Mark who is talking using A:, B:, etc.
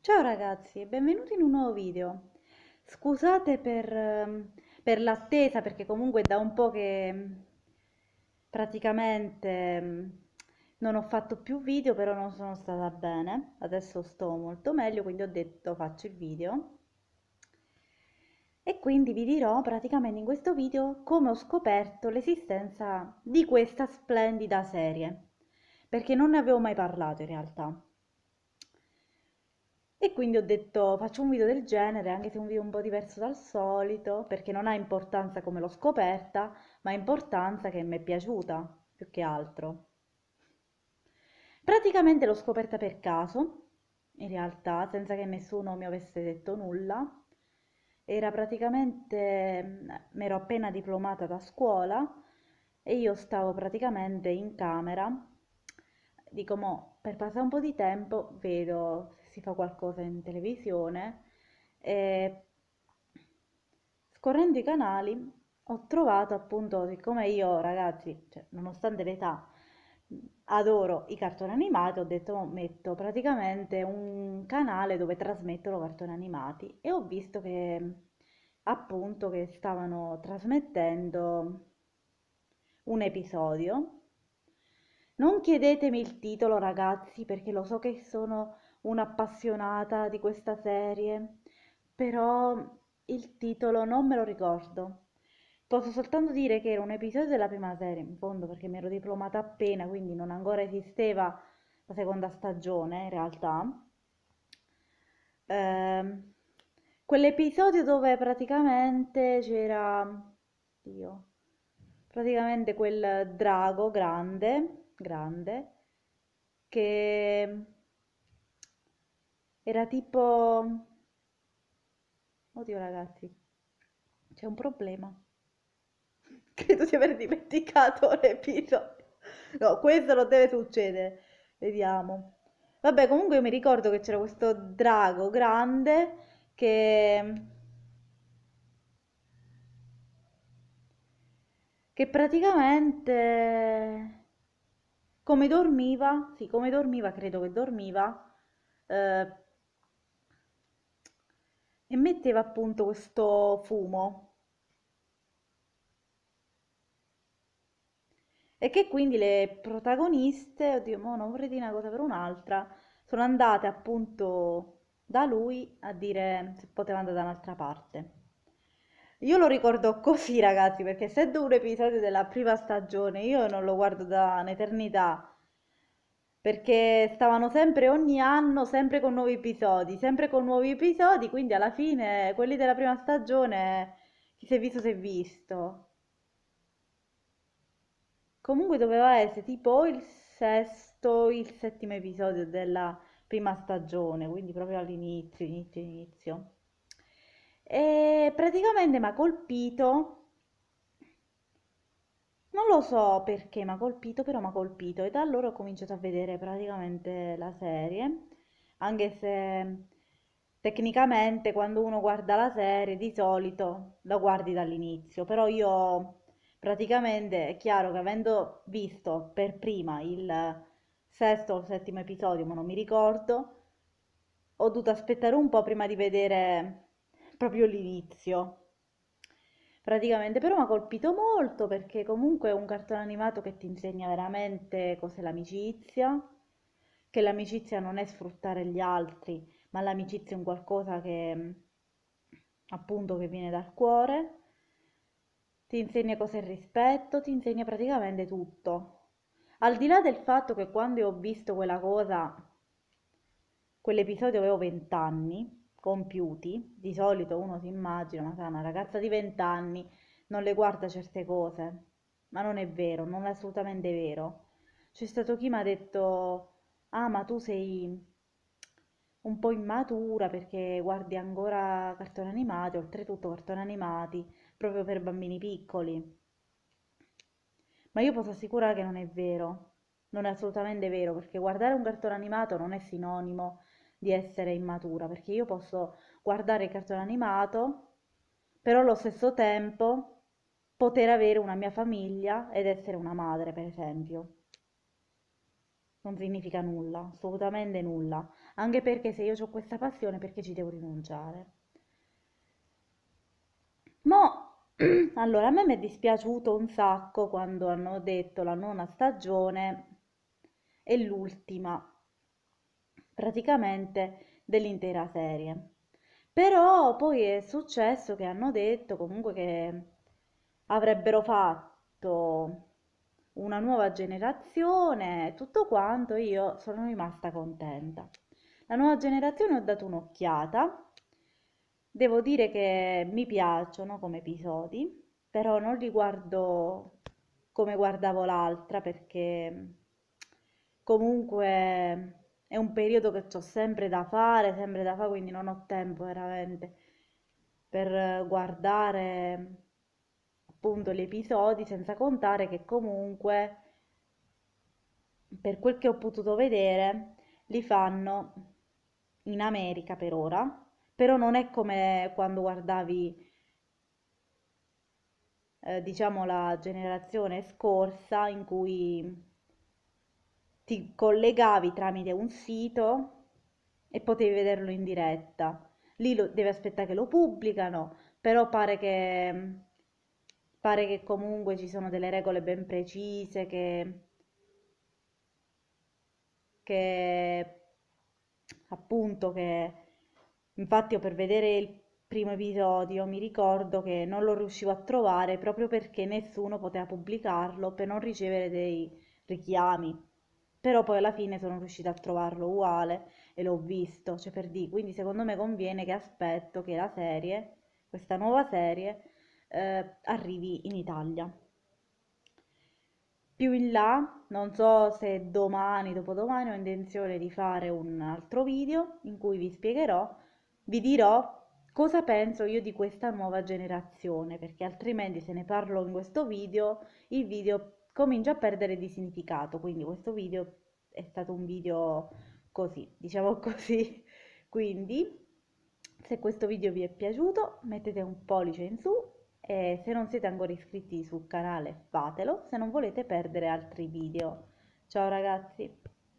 A: Ciao ragazzi e benvenuti in un nuovo video. Scusate per, ehm, per l'attesa perché comunque da un po' che ehm, praticamente ehm, non ho fatto più video però non sono stata bene, adesso sto molto meglio quindi ho detto faccio il video e quindi vi dirò praticamente in questo video come ho scoperto l'esistenza di questa splendida serie perché non ne avevo mai parlato in realtà e quindi ho detto faccio un video del genere, anche se un video un po' diverso dal solito, perché non ha importanza come l'ho scoperta, ma ha importanza che mi è piaciuta, più che altro. Praticamente l'ho scoperta per caso, in realtà, senza che nessuno mi avesse detto nulla. Era praticamente, mi mm, ero appena diplomata da scuola e io stavo praticamente in camera. Dico, mo, per passare un po' di tempo vedo si fa qualcosa in televisione e scorrendo i canali ho trovato appunto, siccome io ragazzi, cioè, nonostante l'età, adoro i cartoni animati, ho detto oh, metto praticamente un canale dove trasmettono cartoni animati e ho visto che appunto che stavano trasmettendo un episodio. Non chiedetemi il titolo ragazzi perché lo so che sono un'appassionata di questa serie, però il titolo non me lo ricordo. Posso soltanto dire che era un episodio della prima serie, in fondo perché mi ero diplomata appena, quindi non ancora esisteva la seconda stagione in realtà. Eh, quell'episodio dove praticamente c'era... Dio. Praticamente quel drago grande, grande, che era tipo... Oddio ragazzi, c'è un problema. Credo di aver dimenticato l'episodio. No, questo non deve succedere. Vediamo. Vabbè, comunque io mi ricordo che c'era questo drago grande che... che praticamente come dormiva, sì, come dormiva, credo che dormiva, eh, emetteva appunto questo fumo e che quindi le protagoniste, oddio, mo non vorrei dire una cosa per un'altra, sono andate appunto da lui a dire se poteva andare da un'altra parte. Io lo ricordo così, ragazzi, perché essendo un episodio della prima stagione, io non lo guardo da un'eternità perché stavano sempre ogni anno, sempre con nuovi episodi, sempre con nuovi episodi, quindi alla fine quelli della prima stagione chi si è visto si è visto. Comunque doveva essere tipo il sesto, il settimo episodio della prima stagione, quindi proprio all'inizio, inizio, inizio. E praticamente mi ha colpito non lo so perché mi ha colpito, però mi ha colpito e da allora ho cominciato a vedere praticamente la serie, anche se tecnicamente quando uno guarda la serie di solito la guardi dall'inizio, però io praticamente è chiaro che avendo visto per prima il sesto o settimo episodio, ma non mi ricordo, ho dovuto aspettare un po' prima di vedere proprio l'inizio praticamente, però mi ha colpito molto perché comunque è un cartone animato che ti insegna veramente cos'è l'amicizia, che l'amicizia non è sfruttare gli altri, ma l'amicizia è un qualcosa che mm, appunto che viene dal cuore, ti insegna cos'è il rispetto, ti insegna praticamente tutto. Al di là del fatto che quando io ho visto quella cosa, quell'episodio avevo 20 anni, compiuti, di solito uno si immagina, ma sa, una ragazza di 20 anni non le guarda certe cose, ma non è vero, non è assolutamente vero. C'è stato chi mi ha detto, ah ma tu sei un po' immatura perché guardi ancora cartoni animati, oltretutto cartoni animati proprio per bambini piccoli. Ma io posso assicurare che non è vero, non è assolutamente vero perché guardare un cartone animato non è sinonimo di essere immatura, perché io posso guardare il cartone animato, però allo stesso tempo poter avere una mia famiglia ed essere una madre, per esempio. Non significa nulla, assolutamente nulla, anche perché se io ho questa passione, perché ci devo rinunciare? Mo' Allora, a me mi è dispiaciuto un sacco quando hanno detto la nona stagione è l'ultima praticamente dell'intera serie. Però poi è successo che hanno detto comunque che avrebbero fatto una nuova generazione, tutto quanto, io sono rimasta contenta. La nuova generazione ho dato un'occhiata, devo dire che mi piacciono come episodi, però non li guardo come guardavo l'altra perché comunque è un periodo che ho sempre da fare, sempre da fare, quindi non ho tempo veramente per guardare appunto gli episodi, senza contare che comunque per quel che ho potuto vedere li fanno in America per ora, però non è come quando guardavi eh, diciamo la generazione scorsa in cui ti collegavi tramite un sito e potevi vederlo in diretta. Lì lo, devi aspettare che lo pubblicano, però pare che, pare che comunque ci sono delle regole ben precise che, che appunto che infatti io per vedere il primo episodio mi ricordo che non lo riuscivo a trovare proprio perché nessuno poteva pubblicarlo per non ricevere dei richiami però poi alla fine sono riuscita a trovarlo uguale e l'ho visto, cioè per dire, quindi secondo me conviene che aspetto che la serie, questa nuova serie, eh, arrivi in Italia. Più in là, non so se domani, dopodomani ho intenzione di fare un altro video in cui vi spiegherò, vi dirò cosa penso io di questa nuova generazione, perché altrimenti se ne parlo in questo video, il video comincia a perdere di significato. Quindi questo video è stato un video così, diciamo così. Quindi se questo video vi è piaciuto mettete un pollice in su e se non siete ancora iscritti sul canale fatelo se non volete perdere altri video. Ciao ragazzi!